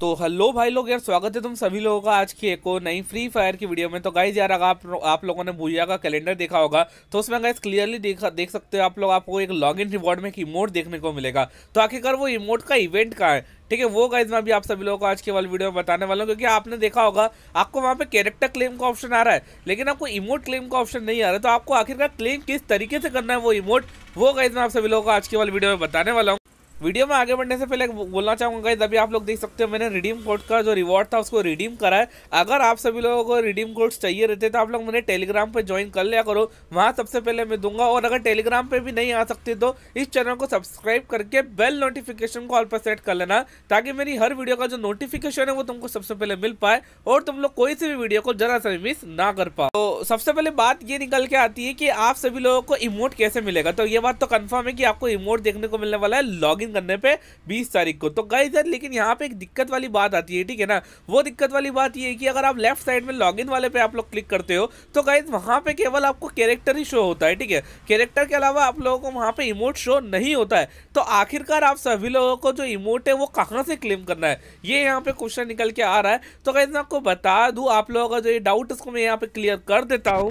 तो हेलो भाई लोग यार स्वागत है तुम सभी लोगों का आज की एक और नई फ्री फायर की वीडियो में तो गाइज यार अगर आप आप लोगों ने भूया का कैलेंडर देखा होगा तो उसमें गाइज क्लियरली देखा देख सकते हो आप लोग आपको एक लॉगिन रिवॉर्ड में एक इमोट देखने को मिलेगा तो आखिरकार वो इमोट का इवेंट कहाँ है ठीक है वो गाइज मैं अभी आप सभी लोगों को आज के वाले वीडियो में बताने वाला हूँ क्योंकि आपने देखा होगा आपको वहाँ पे कैरेक्टर क्लेम का ऑप्शन आ रहा है लेकिन आपको इमोट क्लेम का ऑप्शन नहीं आ रहा तो आपको आखिरकार क्लेम किस तरीके से करना है वो इमोट वो गाइज मैं आप सभी लोगों को आज के वाले वीडियो में बताने वाला हूँ वीडियो में आगे बढ़ने से पहले बोलना चाहूंगा अभी आप लोग देख सकते हो मैंने रिडीम कोड का जो रिवॉर्ड था उसको रिडीम करा है अगर आप सभी लोगों को रिडीम कोड्स चाहिए रहते तो आप लोग मैंने टेलीग्राम पर ज्वाइन कर लिया करो वहाँ सबसे पहले मैं दूंगा और अगर टेलीग्राम पर भी नहीं आ सकते तो इस चैनल को सब्सक्राइब करके बेल नोटिफिकेशन को ऑल पर सेट कर लेना ताकि मेरी हर वीडियो का जो नोटिफिकेशन है वो तुमको सबसे पहले मिल पाए और तुम लोग कोई से भी वीडियो को जरा सा मिस ना कर पाओ तो सबसे पहले बात ये निकल के आती है कि आप सभी लोगों को इमोट कैसे मिलेगा तो ये बात तो कन्फर्म है कि आपको इमोट देखने को मिलने वाला है लॉग ओपनिंग करने पे 20 तारीख को तो गाइज यार लेकिन यहाँ पे एक दिक्कत वाली बात आती है ठीक है ना वो दिक्कत वाली बात ये है कि अगर आप लेफ्ट साइड में लॉगिन वाले पे आप लोग क्लिक करते हो तो गाइज वहाँ पे केवल आपको कैरेक्टर ही शो होता है ठीक है कैरेक्टर के अलावा आप लोगों को वहाँ पे इमोट शो नहीं होता है तो आखिरकार आप सभी लोगों को जो इमोट है वो कहाँ से क्लेम करना है ये यहाँ पे क्वेश्चन निकल के आ रहा है तो गाइज मैं आपको बता दूँ आप लोगों का जो ये डाउट उसको मैं यहाँ पे क्लियर कर देता हूँ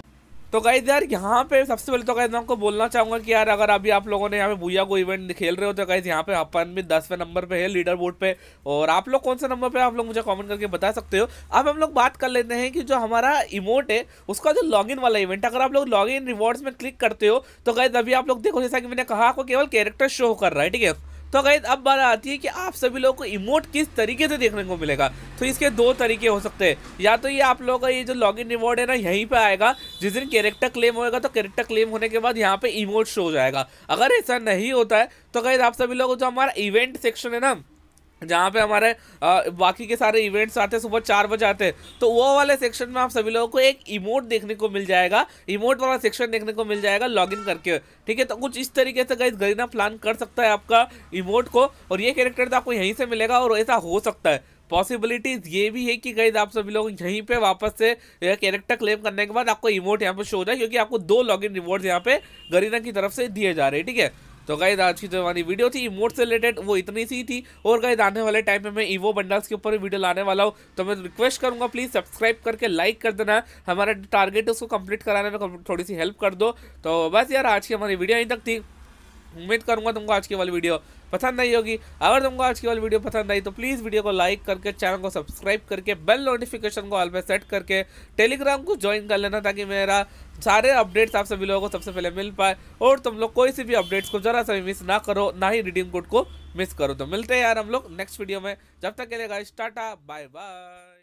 तो गाइज यार यहाँ पे सबसे पहले तो गाइज मैं आपको बोलना चाहूँगा कि यार अगर अभी आप लोगों ने यहाँ पे भूया को इवेंट खेल रहे हो तो गाइज यहाँ पे अपन भी दसवें नंबर पे है लीडर बोर्ड पे और आप लोग कौन से नंबर पे आप लोग मुझे कमेंट करके बता सकते हो अब हम लोग बात कर लेते हैं कि जो हमारा इमोट है उसका जो लॉगिन वाला इवेंट अगर आप लोग लॉगिन रिवॉर्ड्स में क्लिक करते हो तो गाइज अभी आप लोग देखो जैसा कि मैंने कहा आपको केवल कैरेक्टर शो कर रहा है ठीक है तो गैद अब बात आती है कि आप सभी लोगों को इमोट किस तरीके से देखने को मिलेगा तो इसके दो तरीके हो सकते हैं या तो ये आप लोगों का ये जो लॉगिन रिवॉर्ड है ना यहीं पे आएगा जिस दिन कैरेक्टर क्लेम होएगा तो कैरेक्टर क्लेम होने के बाद यहाँ पे इमोट शो हो जाएगा अगर ऐसा नहीं होता है तो गैद आप सभी लोगों को जो हमारा इवेंट सेक्शन है ना जहाँ पे हमारे बाकी के सारे इवेंट्स आते हैं सुबह चार बजे आते हैं तो वो वाले सेक्शन में आप सभी लोगों को एक इमोट देखने को मिल जाएगा इमोट वाला सेक्शन देखने को मिल जाएगा लॉगिन करके ठीक है तो कुछ इस तरीके से गई गरीना प्लान कर सकता है आपका इमोट को और ये कैरेक्टर तो आपको यहीं से मिलेगा और ऐसा हो सकता है पॉसिबिलिटीज़ ये भी है कि गई आप सभी लोग यहीं पे वापस से कैरेक्टर क्लेम करने के बाद आपको इमोट यहाँ पे शो हो जाए क्योंकि आपको दो लॉगिन रिवॉर्ड्स यहाँ पे गरीना की तरफ से दिए जा रहे हैं ठीक है तो गाइज आज की जो हमारी वीडियो थी इमोट से रिलेटेड वो इतनी सी थी और गाइज आने वाले टाइम में मैं इवो बंडल्स के ऊपर वीडियो लाने वाला हूँ तो मैं रिक्वेस्ट करूँगा प्लीज़ सब्सक्राइब करके लाइक कर देना हमारा टारगेट उसको कंप्लीट कराने में थोड़ी सी हेल्प कर दो तो बस यार आज की हमारी वीडियो यहीं तक थी उम्मीद करूंगा तुमको आज की वाली वीडियो पसंद आई होगी अगर तुमको आज की वाली वीडियो पसंद आई तो प्लीज़ वीडियो को लाइक करके चैनल को सब्सक्राइब करके बेल नोटिफिकेशन को ऑल पे सेट करके टेलीग्राम को ज्वाइन कर लेना ताकि मेरा सारे अपडेट्स आप सभी लोगों को सबसे पहले मिल पाए और तुम लोग कोई सी भी अपडेट्स को जरा सा मिस ना करो ना ही रिडीम कोड को मिस करो तो मिलते हैं यार हम लोग नेक्स्ट वीडियो में जब तक के लिए गाइस टाटा बाय बाय